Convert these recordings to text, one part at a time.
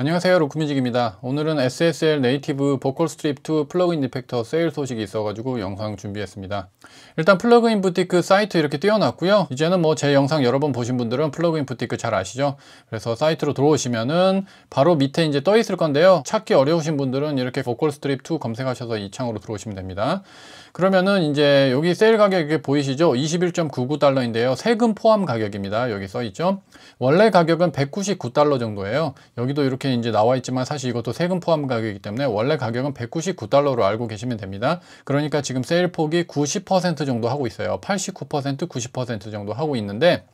안녕하세요 루크뮤직입니다 오늘은 SSL 네이티브 보컬 스트립 2 플러그인 디펙터 세일 소식이 있어가지고 영상 준비했습니다 일단 플러그인 부티크 사이트 이렇게 띄워놨고요 이제는 뭐 제 영상 여러 번 보신 분들은 플러그인 부티크 잘 아시죠 그래서 사이트로 들어오시면은 바로 밑에 이제 떠 있을 건데요 찾기 어려우신 분들은 이렇게 보컬 스트립 2 검색하셔서 이 창으로 들어오시면 됩니다 그러면은 이제 여기 세일 가격이 보이시죠? 21.99달러인데요. 세금 포함 가격입니다. 여기 써 있죠? 원래 가격은 199달러 정도예요. 여기도 이렇게 이제 나와 있지만 사실 이것도 세금 포함 가격이기 때문에 원래 가격은 199달러로 알고 계시면 됩니다. 그러니까 지금 세일 폭이 90% 정도 하고 있어요. 89%, 90% 정도 하고 있는데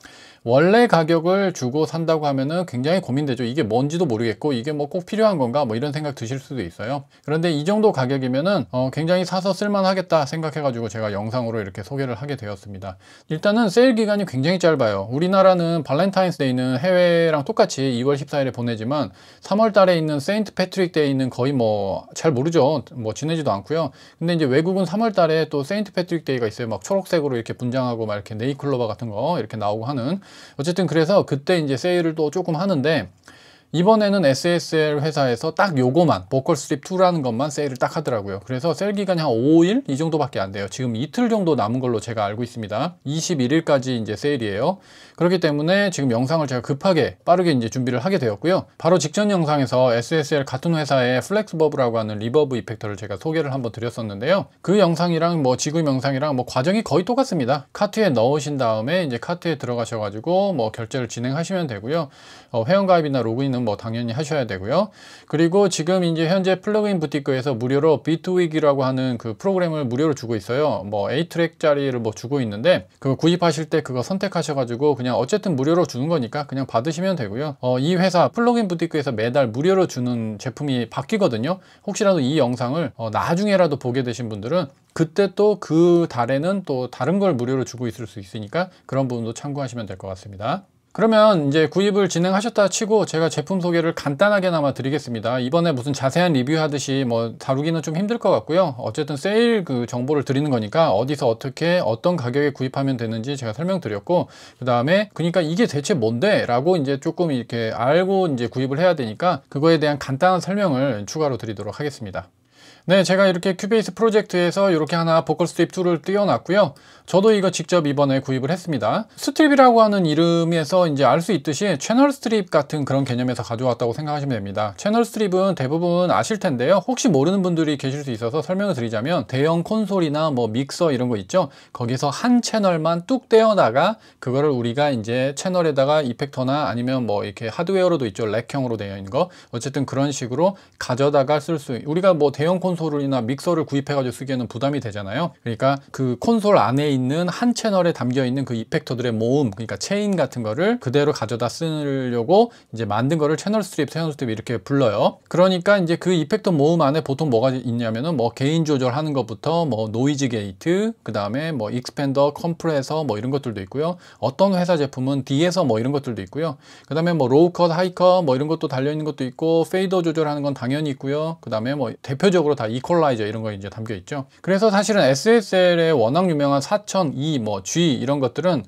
원래 가격을 주고 산다고 하면은 굉장히 고민되죠. 이게 뭔지도 모르겠고 이게 뭐 꼭 필요한 건가 뭐 이런 생각 드실 수도 있어요. 그런데 이 정도 가격이면은 어 굉장히 사서 쓸만하겠다 생각해가지고 제가 영상으로 이렇게 소개를 하게 되었습니다. 일단은 세일 기간이 굉장히 짧아요. 우리나라는 발렌타인스데이는 해외랑 똑같이 2월 14일에 보내지만 3월 달에 있는 세인트 패트릭 데이는 거의 뭐 잘 모르죠. 뭐 지내지도 않고요. 근데 이제 외국은 3월 달에 또 세인트 패트릭 데이가 있어요. 막 초록색으로 이렇게 분장하고 막 이렇게 네이클로바 같은 거 이렇게 나오고 하는 어쨌든 그래서 그때 이제 세일을 또 조금 하는데 이번에는 SSL 회사에서 딱 요거만 보컬 스트립 2라는 것만 세일을 딱 하더라고요 그래서 세일 기간이 한 5일 이 정도밖에 안 돼요 지금 이틀 정도 남은 걸로 제가 알고 있습니다 21일까지 이제 세일이에요 그렇기 때문에 지금 영상을 제가 급하게 빠르게 이제 준비를 하게 되었고요 바로 직전 영상에서 SSL 같은 회사의 플렉스버브라고 하는 리버브 이펙터를 제가 소개를 한번 드렸었는데요 그 영상이랑 뭐 지금 영상이랑 뭐 과정이 거의 똑같습니다 카트에 넣으신 다음에 이제 카트에 들어가셔가지고 뭐 결제를 진행하시면 되고요 어, 회원가입이나 로그인은 뭐 당연히 하셔야 되고요. 그리고 지금 이제 현재 플러그인 부티크에서 무료로 비트윅이라고 하는 그 프로그램을 무료로 주고 있어요. 뭐 8트랙짜리를 뭐 주고 있는데 그거 구입하실 때 그거 선택하셔가지고 그냥 어쨌든 무료로 주는 거니까 그냥 받으시면 되고요. 어, 이 회사 플러그인 부티크에서 매달 무료로 주는 제품이 바뀌거든요. 혹시라도 이 영상을 어, 나중에라도 보게 되신 분들은 그때 또 그 달에는 또 다른 걸 무료로 주고 있을 수 있으니까 그런 부분도 참고하시면 될 것 같습니다. 그러면 이제 구입을 진행하셨다 치고 제가 제품 소개를 간단하게나마 드리겠습니다. 이번에 무슨 자세한 리뷰하듯이 뭐 다루기는 좀 힘들 것 같고요. 어쨌든 세일 그 정보를 드리는 거니까 어디서 어떻게 어떤 가격에 구입하면 되는지 제가 설명드렸고 그 다음에 그러니까 이게 대체 뭔데? 라고 이제 조금 이렇게 알고 이제 구입을 해야 되니까 그거에 대한 간단한 설명을 추가로 드리도록 하겠습니다. 네, 제가 이렇게 큐베이스 프로젝트에서 이렇게 하나 보컬 스트립 툴을 띄워놨고요. 저도 이거 직접 이번에 구입을 했습니다. 스트립이라고 하는 이름에서 이제 알 수 있듯이 채널 스트립 같은 그런 개념에서 가져왔다고 생각하시면 됩니다. 채널 스트립은 대부분 아실 텐데요. 혹시 모르는 분들이 계실 수 있어서 설명을 드리자면 대형 콘솔이나 뭐 믹서 이런 거 있죠. 거기서 한 채널만 뚝 떼어다가 그거를 우리가 이제 채널에다가 이펙터나 아니면 뭐 이렇게 하드웨어로도 있죠. 렉형으로 되어 있는 거. 어쨌든 그런 식으로 가져다가 쓸 수, 우리가 뭐 대형 콘솔 콘솔이나 믹서를 구입해가지고 쓰기에는 부담이 되잖아요. 그러니까 그 콘솔 안에 있는 한 채널에 담겨있는 그 이펙터들의 모음, 그러니까 체인 같은 거를 그대로 가져다 쓰려고 이제 만든 거를 채널 스트립, 채널 스트립 이렇게 불러요. 그러니까 이제 그 이펙터 모음 안에 보통 뭐가 있냐면은 뭐 개인 조절하는 것부터 뭐 노이즈 게이트, 그 다음에 뭐 익스펜더, 컴프레서 뭐 이런 것들도 있고요. 어떤 회사 제품은 D에서 뭐 이런 것들도 있고요. 그 다음에 뭐 로우컷, 하이컷 뭐 이런 것도 달려있는 것도 있고 페이더 조절하는 건 당연히 있고요. 그 다음에 뭐 대표적으로 다 이퀄라이저 이런 거 이제 담겨 있죠. 그래서 사실은 SSL의 워낙 유명한 4002, 뭐 G 이런 것들은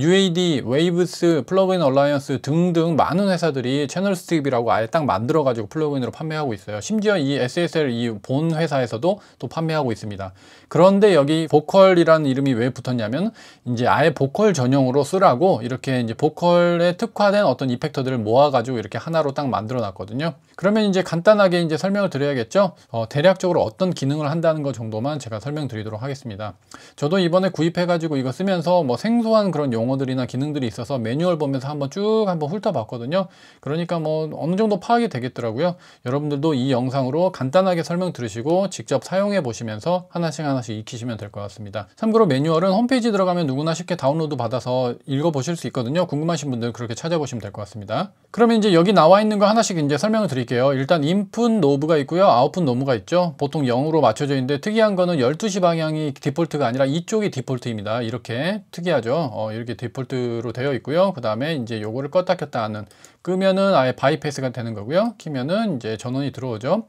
UAD, 웨이브스, 플러그인 얼라이언스 등등 많은 회사들이 채널 스틱이라고 아예 딱 만들어가지고 플러그인으로 판매하고 있어요. 심지어 이 SSL 이 본 회사에서도 또 판매하고 있습니다. 그런데 여기 보컬이라는 이름이 왜 붙었냐면 이제 아예 보컬 전용으로 쓰라고 이렇게 이제 보컬에 특화된 어떤 이펙터들을 모아가지고 이렇게 하나로 딱 만들어놨거든요. 그러면 이제 간단하게 이제 설명을 드려야겠죠. 어, 대략적으로 어떤 기능을 한다는 것 정도만 제가 설명드리도록 하겠습니다. 저도 이번에 구입해가지고 이거 쓰면서 뭐 생소한 그런 용 용어들이나 기능들이 있어서 매뉴얼 보면서 한번 쭉 한번 훑어봤거든요. 그러니까 뭐 어느 정도 파악이 되겠더라고요. 여러분들도 이 영상으로 간단하게 설명 들으시고 직접 사용해 보시면서 하나씩 하나씩 익히시면 될 것 같습니다. 참고로 매뉴얼은 홈페이지 들어가면 누구나 쉽게 다운로드 받아서 읽어보실 수 있거든요. 궁금하신 분들 그렇게 찾아보시면 될 것 같습니다. 그러면 이제 여기 나와 있는 거 하나씩 이제 설명을 드릴게요. 일단 인풋 노브가 있고요. 아웃풋 노브가 있죠. 보통 0으로 맞춰져 있는데 특이한 거는 12시 방향이 디폴트가 아니라 이쪽이 디폴트입니다. 이렇게 특이하죠. 어, 이렇게 디폴트로 되어 있고요. 그 다음에 이제 요거를 껐다 켰다 하는 끄면은 아예 바이패스가 되는 거고요. 키면은 이제 전원이 들어오죠.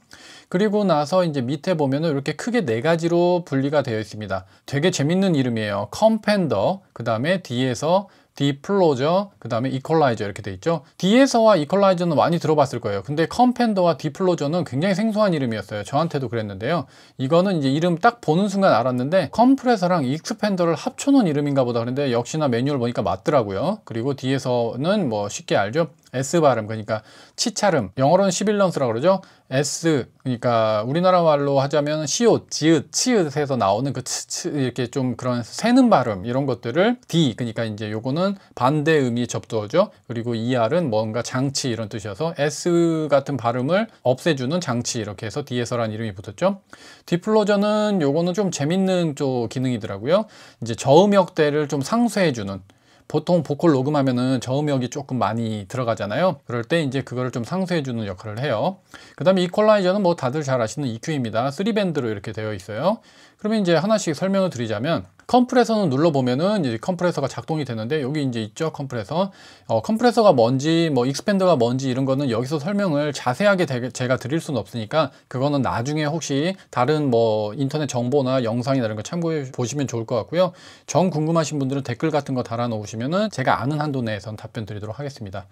그리고 나서 이제 밑에 보면은 이렇게 크게 네 가지로 분리가 되어 있습니다. 되게 재밌는 이름이에요. 컴펜더, 그 다음에 뒤에서 디플로저, 그 다음에 이퀄라이저 이렇게 돼 있죠. 디에서와 이퀄라이저는 많이 들어봤을 거예요. 근데 컴펜더와 디플로저는 굉장히 생소한 이름이었어요. 저한테도 그랬는데요. 이거는 이제 이름 딱 보는 순간 알았는데 컴프레서랑 익스펜더를 합쳐놓은 이름인가 보다 그런데 역시나 매뉴얼 보니까 맞더라고요. 그리고 디에서는 뭐 쉽게 알죠. S 발음 그러니까 치찰음 영어로는 시빌런스라고 그러죠 S 그러니까 우리나라 말로 하자면 시옷, 지읒, 치읒에서 나오는 그 치, 이렇게 좀 그런 새는 발음 이런 것들을 D 그러니까 이제 요거는 반대 음이 접두어죠 그리고 ER은 뭔가 장치 이런 뜻이어서 S 같은 발음을 없애주는 장치 이렇게 해서 디에서란 이름이 붙었죠 디플로저는 요거는 좀 재밌는 또 기능이더라고요 이제 저음역대를 좀 상쇄해주는 보통 보컬 녹음하면은 저음역이 조금 많이 들어가잖아요 그럴 때 이제 그거를 좀 상쇄해 주는 역할을 해요 그 다음에 이퀄라이저는 뭐 다들 잘 아시는 EQ입니다 3밴드로 이렇게 되어 있어요 그러면 이제 하나씩 설명을 드리자면 컴프레서는 눌러보면은 이제 컴프레서가 작동이 되는데 여기 이제 있죠 컴프레서 어, 컴프레서가 뭔지 뭐 익스팬더가 뭔지 이런 거는 여기서 설명을 자세하게 되, 제가 드릴 수는 없으니까 그거는 나중에 혹시 다른 뭐 인터넷 정보나 영상이나 이런 거 참고해 보시면 좋을 것 같고요 정 궁금하신 분들은 댓글 같은 거 달아 놓으시면은 제가 아는 한도 내에선 답변 드리도록 하겠습니다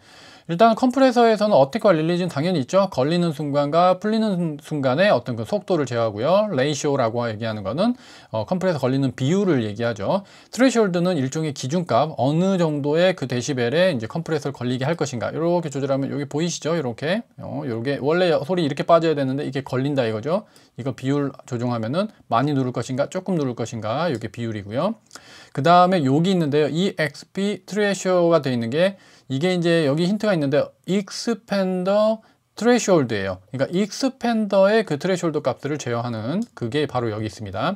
일단 컴프레서에서는 어택과 릴리즈는 당연히 있죠 걸리는 순간과 풀리는 순간에 어떤 그 속도를 제어하고요 레이쇼라고 얘기하는 거는 어, 컴프레서 걸리는 비율을 얘기하죠. 트레시홀드는 일종의 기준값 어느 정도의 그 데시벨에 이제 컴프레서를 걸리게 할 것인가 이렇게 조절하면 여기 보이시죠? 이렇게 어, 이렇게 원래 소리 이렇게 빠져야 되는데 이게 걸린다 이거죠. 이거 비율 조정하면은 많이 누를 것인가 조금 누를 것인가 이게 비율이고요. 그 다음에 여기 있는데요. e XP 트레셔가 되어 있는 게 이게 이제 여기 힌트가 있는데 익스펜더 트레이숄드예요. 그러니까 익스팬더의 그 트레이숄드 값들을 제어하는 그게 바로 여기 있습니다.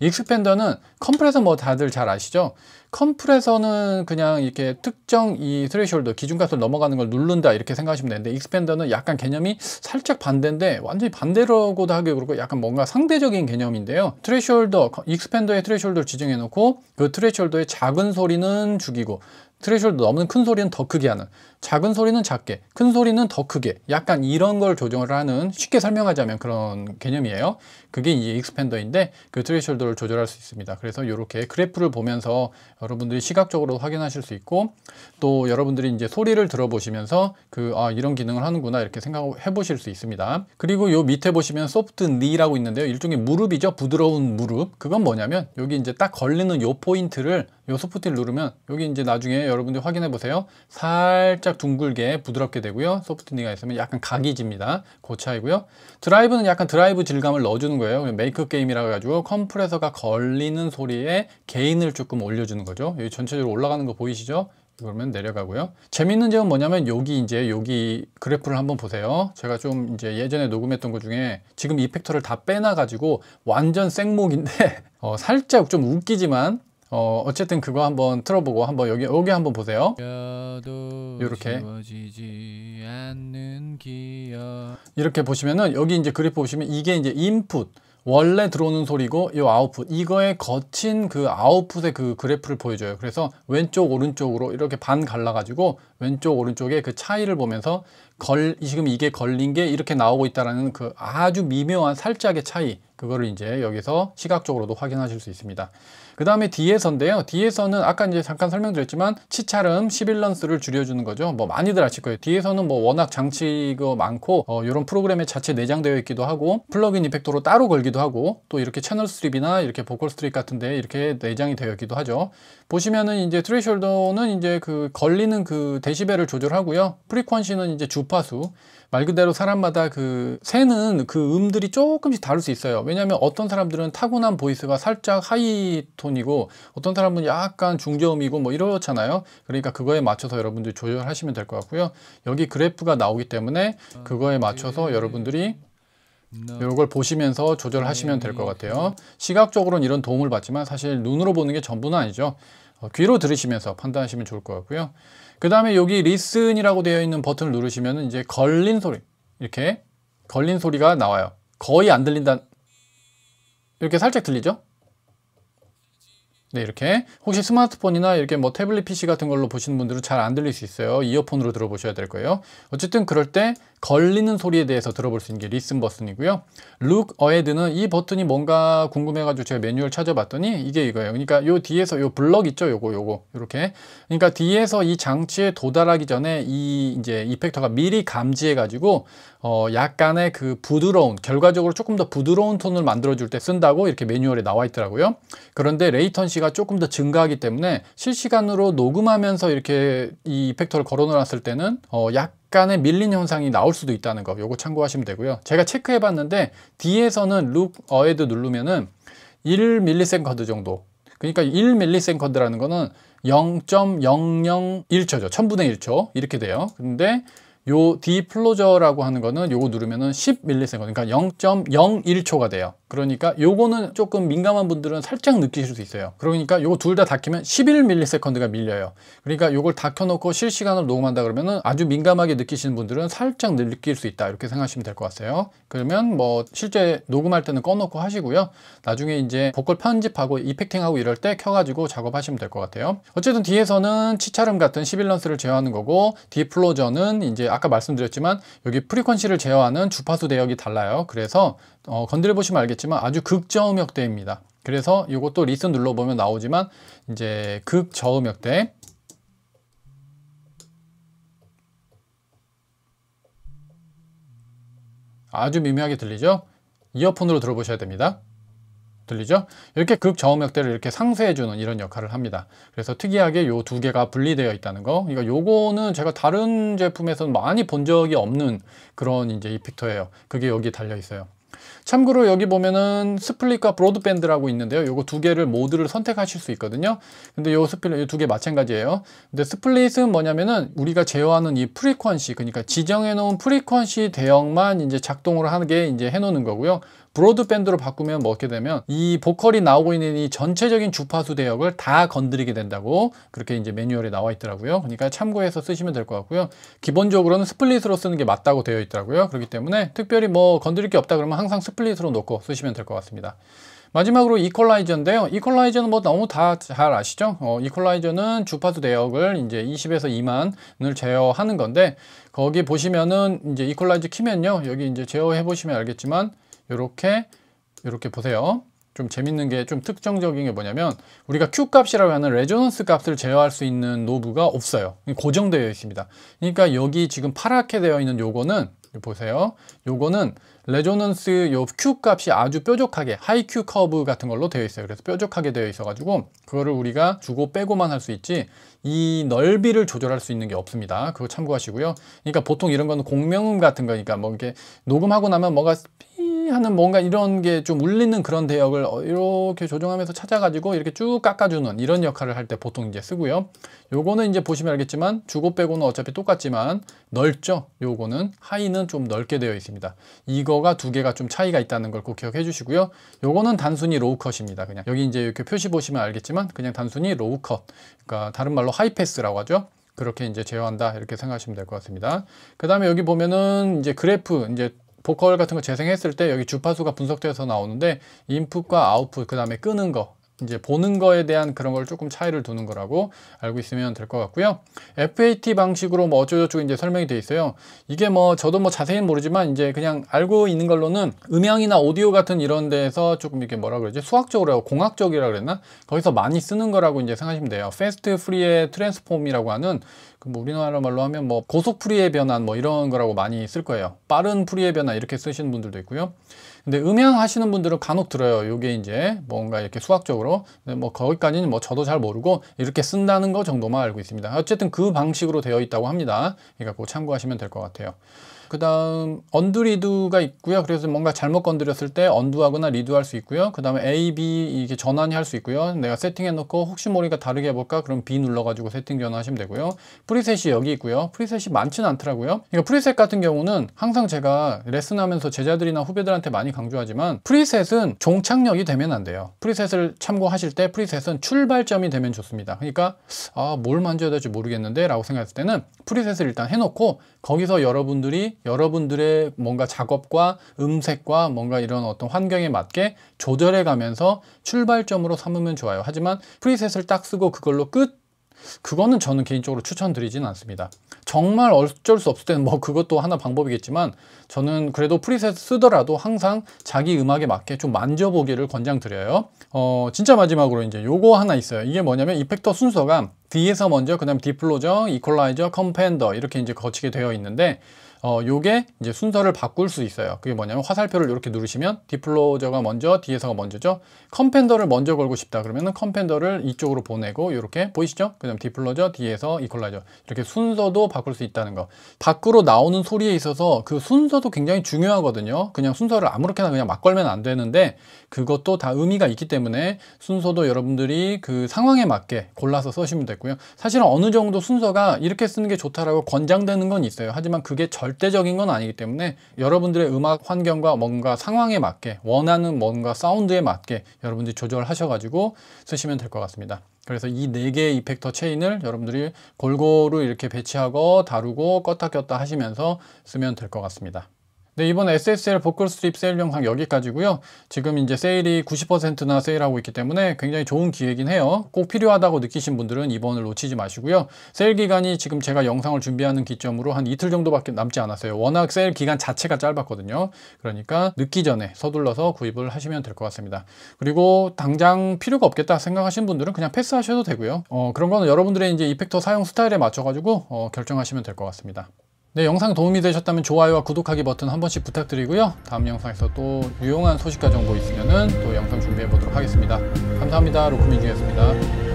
익스팬더는 컴프레서 뭐 다들 잘 아시죠? 컴프레서는 그냥 이렇게 특정 이 트레이숄드 기준값을 넘어가는 걸 누른다 이렇게 생각하시면 되는데 익스팬더는 약간 개념이 살짝 반대인데 완전히 반대로고도 하기 그렇고 약간 뭔가 상대적인 개념인데요. 트레이숄더, 익스팬더의 트레이숄드를 지정해 놓고 그 트레이숄더의 작은 소리는 죽이고 트레이숄드 넘는 큰 소리는 더 크게 하는 작은 소리는 작게, 큰 소리는 더 크게 약간 이런 걸 조정을 하는 쉽게 설명하자면 그런 개념이에요. 그게 이 익스펜더인데 그트레셜숄더를 조절할 수 있습니다. 그래서 이렇게 그래프를 보면서 여러분들이 시각적으로 확인하실 수 있고 또 여러분들이 이제 소리를 들어보시면서 그 아, 이런 기능을 하는구나 이렇게 생각해 보실 수 있습니다. 그리고 요 밑에 보시면 소프트 니라고 있는데요. 일종의 무릎이죠. 부드러운 무릎. 그건 뭐냐면 여기 이제 딱 걸리는 요 포인트를 요 소프트를 누르면 여기 이제 나중에 여러분들 확인해 보세요. 살짝 살짝 둥글게 부드럽게 되고요. 소프트니가 있으면 약간 각이 집니다. 고 그 차이고요. 드라이브는 약간 드라이브 질감을 넣어주는 거예요. 메이크 게임이라 가지고 컴프레서가 걸리는 소리에 게인을 조금 올려주는 거죠. 여기 전체적으로 올라가는 거 보이시죠? 그러면 내려가고요. 재밌는 점은 뭐냐면 여기 이제 여기 그래프를 한번 보세요. 제가 좀 이제 예전에 녹음했던 것 중에 지금 이펙터를 다 빼놔가지고 완전 생목인데 어, 살짝 좀 웃기지만 어, 어쨌든 그거 한번 틀어보고 한번 여기 여기 한번 보세요. 이렇게 이렇게 보시면은 여기 이제 그래프 보시면 이게 이제 인풋 원래 들어오는 소리고 이 아웃풋 이거에 거친 그 아웃풋의 그 그래프를 보여줘요. 그래서 왼쪽 오른쪽으로 이렇게 반 갈라가지고 왼쪽 오른쪽에그 차이를 보면서 걸 지금 이게 걸린 게 이렇게 나오고 있다라는 그 아주 미묘한 살짝의 차이 그거를 이제 여기서 시각적으로도 확인하실 수 있습니다. 그 다음에 뒤에서인데요뒤에서는 아까 이제 잠깐 설명드렸지만 치찰음 11런스를 줄여주는 거죠. 뭐 많이들 아실 거예요. 뒤에서는뭐 워낙 장치가 많고 어, 이런 프로그램에 자체 내장되어 있기도 하고 플러그인 이펙터로 따로 걸기도 하고 또 이렇게 채널 스트립이나 이렇게 보컬 스트립 같은데 이렇게 내장이 되어 있기도 하죠. 보시면은 이제 트레이숄더는 이제 그 걸리는 그 데시벨을 조절하고요. 프리퀀시는 이제 주파수 말 그대로 사람마다 그새는그 음들이 조금씩 다를 수 있어요. 왜냐하면 어떤 사람들은 타고난 보이스가 살짝 하이 톤 톤이고 어떤 사람은 약간 중저음이고 뭐 이렇잖아요. 그러니까 그거에 맞춰서 여러분들 이 조절하시면 될 것 같고요. 여기 그래프가 나오기 때문에 아, 그거에 네. 맞춰서 여러분들이 네. 요걸 보시면서 조절하시면 될것 네. 같아요. 시각적으로는 이런 도움을 받지만 사실 눈으로 보는 게 전부는 아니죠. 어, 귀로 들으시면서 판단하시면 좋을 것 같고요. 그 다음에 여기 리슨이라고 되어 있는 버튼을 누르시면 이제 걸린 소리 이렇게 걸린 소리가 나와요. 거의 안 들린다 이렇게 살짝 들리죠? 네 이렇게 혹시 스마트폰이나 이렇게 뭐 태블릿 PC 같은 걸로 보시는 분들은 잘 안 들릴 수 있어요 이어폰으로 들어보셔야 될 거예요 어쨌든 그럴 때 걸리는 소리에 대해서 들어볼 수 있는 게 리슨 버튼이고요. 룩 어헤드는 이 버튼이 뭔가 궁금해가지고 제가 매뉴얼 찾아봤더니 이게 이거예요. 그러니까 요 뒤에서 요 블럭 있죠? 요거 요거 이렇게. 그러니까 뒤에서 이 장치에 도달하기 전에 이 이제 이펙터가 미리 감지해가지고 어 약간의 그 부드러운 결과적으로 조금 더 부드러운 톤을 만들어줄 때 쓴다고 이렇게 매뉴얼에 나와 있더라고요. 그런데 레이턴시가 조금 더 증가하기 때문에 실시간으로 녹음하면서 이렇게 이 이펙터를 걸어놨을 때는 어약간 약간의 밀린 현상이 나올 수도 있다는 거 요거 참고하시면 되고요 제가 체크해 봤는데 뒤에서는 룩 어에드 누르면은 1 m 드 정도 그러니까 1 m 드라는 거는 0.001초죠 1000분의 1초 이렇게 돼요 근데 요 디플로저라고 하는 거는 요거 누르면은 10ms 그러니까 0.01초가 돼요 그러니까 요거는 조금 민감한 분들은 살짝 느끼실 수 있어요 그러니까 요거 둘 다 닫히면 11ms가 밀려요 그러니까 요걸 다혀놓고 실시간으로 녹음한다 그러면은 아주 민감하게 느끼시는 분들은 살짝 느낄 수 있다 이렇게 생각하시면 될 것 같아요 그러면 뭐 실제 녹음할 때는 꺼놓고 하시고요 나중에 이제 보컬 편집하고 이펙팅하고 이럴 때 켜가지고 작업하시면 될 것 같아요 어쨌든 뒤에서는 치차름 같은 11런스를 제어하는 거고 디플로저는 이제 아까 말씀드렸지만 여기 프리퀀시를 제어하는 주파수 대역이 달라요. 그래서 어, 건드려 보시면 알겠지만 아주 극저음역대입니다. 그래서 이것도 리스 눌러보면 나오지만 이제 극저음역대 아주 미묘하게 들리죠? 이어폰으로 들어보셔야 됩니다. 들리죠? 이렇게 극저음역대를 이렇게 상쇄해주는 이런 역할을 합니다. 그래서 특이하게 이 두 개가 분리되어 있다는 거. 그러니까 요거는 제가 다른 제품에서는 많이 본 적이 없는 그런 이제 이펙터예요. 그게 여기 달려 있어요. 참고로 여기 보면은 스플릿과 브로드밴드라고 있는데요. 요거 두 개를 모드를 선택하실 수 있거든요. 근데 요 스플릿 두개 마찬가지예요. 근데 스플릿은 뭐냐면은 우리가 제어하는 이 프리퀀시 그러니까 지정해 놓은 프리퀀시 대역만 이제 작동을 하게 이제 해 놓는 거고요. 브로드밴드로 바꾸면 뭐 어떻게 되면 이 보컬이 나오고 있는 이 전체적인 주파수 대역을 다 건드리게 된다고 그렇게 이제 매뉴얼에 나와 있더라고요. 그러니까 참고해서 쓰시면 될 것 같고요. 기본적으로는 스플릿으로 쓰는 게 맞다고 되어 있더라고요. 그렇기 때문에 특별히 뭐 건드릴 게 없다 그러면 항상 스플릿으로 놓고 쓰시면 될 것 같습니다. 마지막으로 이퀄라이저인데요. 이퀄라이저는 뭐 너무 다 잘 아시죠? 어, 이퀄라이저는 주파수 대역을 이제 20에서 2만을 제어하는 건데 거기 보시면은 이제 이퀄라이저 키면요. 여기 이제 제어해 보시면 알겠지만 이렇게 이렇게 보세요. 좀 재밌는 게 좀 특정적인 게 뭐냐면 우리가 Q 값이라고 하는 레조넌스 값을 제어할 수 있는 노브가 없어요. 고정되어 있습니다. 그러니까 여기 지금 파랗게 되어 있는 요거는 보세요. 요거는 레조넌스 요 Q 값이 아주 뾰족하게 하이 Q 커브 같은 걸로 되어 있어요. 그래서 뾰족하게 되어 있어가지고 그거를 우리가 주고 빼고만 할 수 있지 이 넓이를 조절할 수 있는 게 없습니다. 그거 참고하시고요. 그러니까 보통 이런 거는 공명음 같은 거니까 뭐 이렇게 녹음하고 나면 뭐가 하는 뭔가 이런 게 좀 울리는 그런 대역을 어, 이렇게 조정하면서 찾아가지고 이렇게 쭉 깎아주는 이런 역할을 할 때 보통 이제 쓰고요. 요거는 이제 보시면 알겠지만 주고 빼고는 어차피 똑같지만 넓죠. 요거는 하이는 좀 넓게 되어 있습니다. 이거가 두 개가 좀 차이가 있다는 걸 꼭 기억해 주시고요. 요거는 단순히 로우컷입니다. 그냥 여기 이제 이렇게 표시 보시면 알겠지만 그냥 단순히 로우컷. 그러니까 다른 말로 하이패스라고 하죠. 그렇게 이제 제어한다 이렇게 생각하시면 될 것 같습니다. 그 다음에 여기 보면은 이제 그래프 이제 보컬 같은 거 재생했을 때 여기 주파수가 분석되어서 나오는데 인풋과 아웃풋 그 다음에 끄는 거 이제 보는 거에 대한 그런 걸 조금 차이를 두는 거라고 알고 있으면 될 것 같고요. FAT 방식으로 뭐 어쩌고저쩌고 이제 설명이 되어 있어요. 이게 뭐 저도 뭐 자세히는 모르지만 이제 그냥 알고 있는 걸로는 음향이나 오디오 같은 이런 데에서 조금 이렇게 뭐라 그러지? 수학적으로 공학적이라 그랬나? 거기서 많이 쓰는 거라고 이제 생각하시면 돼요. 페스트 프리의 트랜스폼이라고 하는 그 뭐 우리나라 말로 하면 뭐 고속 프리의 변환 뭐 이런 거라고 많이 쓸 거예요. 빠른 프리의 변환 이렇게 쓰시는 분들도 있고요. 근데 음향 하시는 분들은 간혹 들어요. 이게 이제 뭔가 이렇게 수학적으로 뭐 거기까지는 뭐 저도 잘 모르고 이렇게 쓴다는 거 정도만 알고 있습니다. 어쨌든 그 방식으로 되어 있다고 합니다. 그러니까 꼭 참고하시면 될 것 같아요. 그 다음 언두리두가 있고요 그래서 뭔가 잘못 건드렸을 때 언두하거나 리두할 수 있고요 그 다음에 A, B 이게 전환이 할 수 있고요 내가 세팅해 놓고 혹시 모르니까 다르게 해볼까? 그럼 B 눌러가지고 세팅 전환하시면 되고요 프리셋이 여기 있고요 프리셋이 많지는 않더라고요 그러니까 프리셋 같은 경우는 항상 제가 레슨하면서 제자들이나 후배들한테 많이 강조하지만 프리셋은 종착역이 되면 안 돼요 프리셋을 참고하실 때 프리셋은 출발점이 되면 좋습니다 그러니까 아, 뭘 만져야 될지 모르겠는데 라고 생각했을 때는 프리셋을 일단 해놓고 거기서 여러분들이 여러분들의 뭔가 작업과 음색과 뭔가 이런 어떤 환경에 맞게 조절해 가면서 출발점으로 삼으면 좋아요 하지만 프리셋을 딱 쓰고 그걸로 끝 그거는 저는 개인적으로 추천드리진 않습니다. 정말 어쩔 수 없을 때는 뭐 그것도 하나 방법이겠지만 저는 그래도 프리셋 쓰더라도 항상 자기 음악에 맞게 좀 만져보기를 권장드려요. 어, 진짜 마지막으로 이제 요거 하나 있어요. 이게 뭐냐면 이펙터 순서가 D에서 먼저, 그다음 디플로저, 이퀄라이저, 컴펜더 이렇게 이제 거치게 되어 있는데 어, 요게 이제 순서를 바꿀 수 있어요. 그게 뭐냐면 화살표를 이렇게 누르시면 디플로저가 먼저, 디에서가 먼저죠. 컴펜더를 먼저 걸고 싶다 그러면은 컴펜더를 이쪽으로 보내고 이렇게 보이시죠? 그다음 디플로저, 디에서, 이퀄라이저 이렇게 순서도 바꿀 수 있다는 거. 밖으로 나오는 소리에 있어서 그 순서도 굉장히 중요하거든요. 그냥 순서를 아무렇게나 그냥 막 걸면 안 되는데 그것도 다 의미가 있기 때문에 순서도 여러분들이 그 상황에 맞게 골라서 쓰시면 됐고요 사실은 어느 정도 순서가 이렇게 쓰는 게 좋다라고 권장되는 건 있어요. 하지만 그게 절 절대적인 건 아니기 때문에 여러분들의 음악 환경과 뭔가 상황에 맞게 원하는 뭔가 사운드에 맞게 여러분들이 조절하셔가지고 쓰시면 될 것 같습니다. 그래서 이 네 개의 이펙터 체인을 여러분들이 골고루 이렇게 배치하고 다루고 껐다 꼈다 하시면서 쓰면 될 것 같습니다. 네, 이번 SSL 보컬 스트립 세일 영상 여기까지고요. 지금 이제 세일이 90%나 세일하고 있기 때문에 굉장히 좋은 기회긴 이 해요. 꼭 필요하다고 느끼신 분들은 이번을 놓치지 마시고요. 세일 기간이 지금 제가 영상을 준비하는 기점으로 한 이틀 정도밖에 남지 않았어요. 워낙 세일 기간 자체가 짧았거든요. 그러니까 늦기 전에 서둘러서 구입을 하시면 될 것 같습니다. 그리고 당장 필요가 없겠다 생각하신 분들은 그냥 패스하셔도 되고요. 어, 그런 거는 여러분들의 이제 이펙터 사용 스타일에 맞춰가지고 어, 결정하시면 될 것 같습니다. 네, 영상 도움이 되셨다면 좋아요와 구독하기 버튼 한 번씩 부탁드리고요. 다음 영상에서 또 유용한 소식과 정보 있으면 또 영상 준비해 보도록 하겠습니다. 감사합니다. 로코민주였습니다.